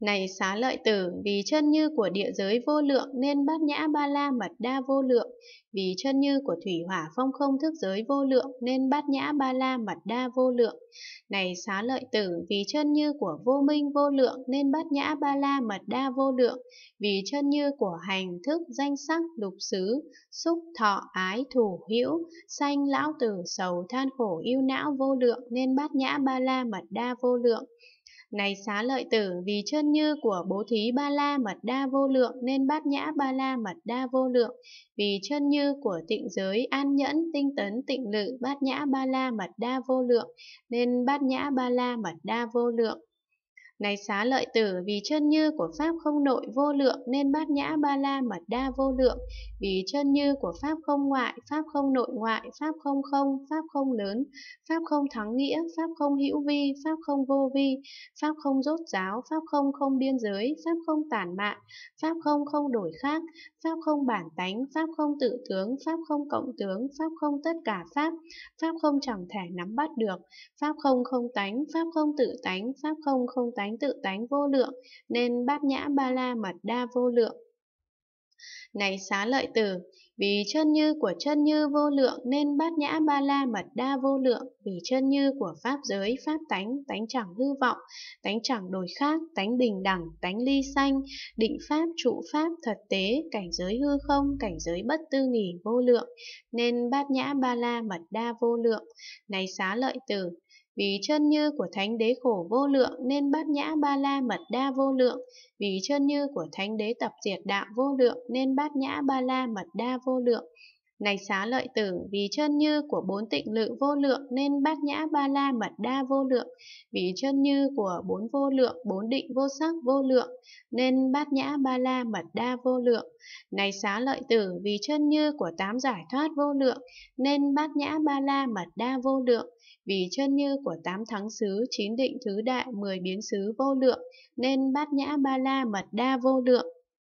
Này xá lợi tử, vì chân như của địa giới vô lượng nên bát nhã ba la mật đa vô lượng, vì chân như của thủy hỏa phong không thức giới vô lượng nên bát nhã ba la mật đa vô lượng. Này xá lợi tử, vì chân như của vô minh vô lượng nên bát nhã ba la mật đa vô lượng, vì chân như của hành thức danh sắc lục xứ, xúc thọ ái thủ hữu, sanh lão tử sầu than khổ yêu não vô lượng nên bát nhã ba la mật đa vô lượng. Này xá lợi tử vì chân như của bố thí ba la mật đa vô lượng nên bát nhã ba la mật đa vô lượng, vì chân như của tịnh giới an nhẫn tinh tấn tịnh lự bát nhã ba la mật đa vô lượng nên bát nhã ba la mật đa vô lượng. Này xá lợi tử vì chân như của Pháp không nội vô lượng nên bát nhã ba la mật đa vô lượng, vì chân như của Pháp không ngoại, Pháp không nội ngoại, Pháp không không, Pháp không lớn, Pháp không thắng nghĩa, Pháp không hữu vi, Pháp không vô vi, Pháp không rốt giáo, Pháp không không biên giới, Pháp không tản mạn, Pháp không không đổi khác, Pháp không bản tánh, Pháp không tự tướng, Pháp không cộng tướng, Pháp không tất cả Pháp, Pháp không chẳng thể nắm bắt được, Pháp không không tánh, Pháp không tự tánh, Pháp không không tánh, tánh tự tánh vô lượng, nên bát nhã ba la mật đa vô lượng. Này xá lợi tử, vì chân như của chân như vô lượng nên bát nhã ba la mật đa vô lượng, vì chân như của pháp giới, pháp tánh, tánh chẳng hư vọng, tánh chẳng đổi khác, tánh bình đẳng, tánh ly xanh, định pháp, trụ pháp, thật tế, cảnh giới hư không, cảnh giới bất tư nghỉ vô lượng, nên bát nhã ba la mật đa vô lượng. Này xá lợi tử, vì chân như của thánh đế khổ vô lượng nên bát nhã ba la mật đa vô lượng. Vì chân như của thánh đế tập diệt đạo vô lượng nên bát nhã ba la mật đa vô lượng. Này xá lợi tử, vì chân như của bốn tịnh lự vô lượng nên bát nhã ba la mật đa vô lượng, vì chân như của bốn vô lượng, bốn định vô sắc vô lượng nên bát nhã ba la mật đa vô lượng. Này xá lợi tử, vì chân như của tám giải thoát vô lượng nên bát nhã ba la mật đa vô lượng, vì chân như của tám thắng xứ, chín định thứ đại, mười biến xứ vô lượng nên bát nhã ba la mật đa vô lượng.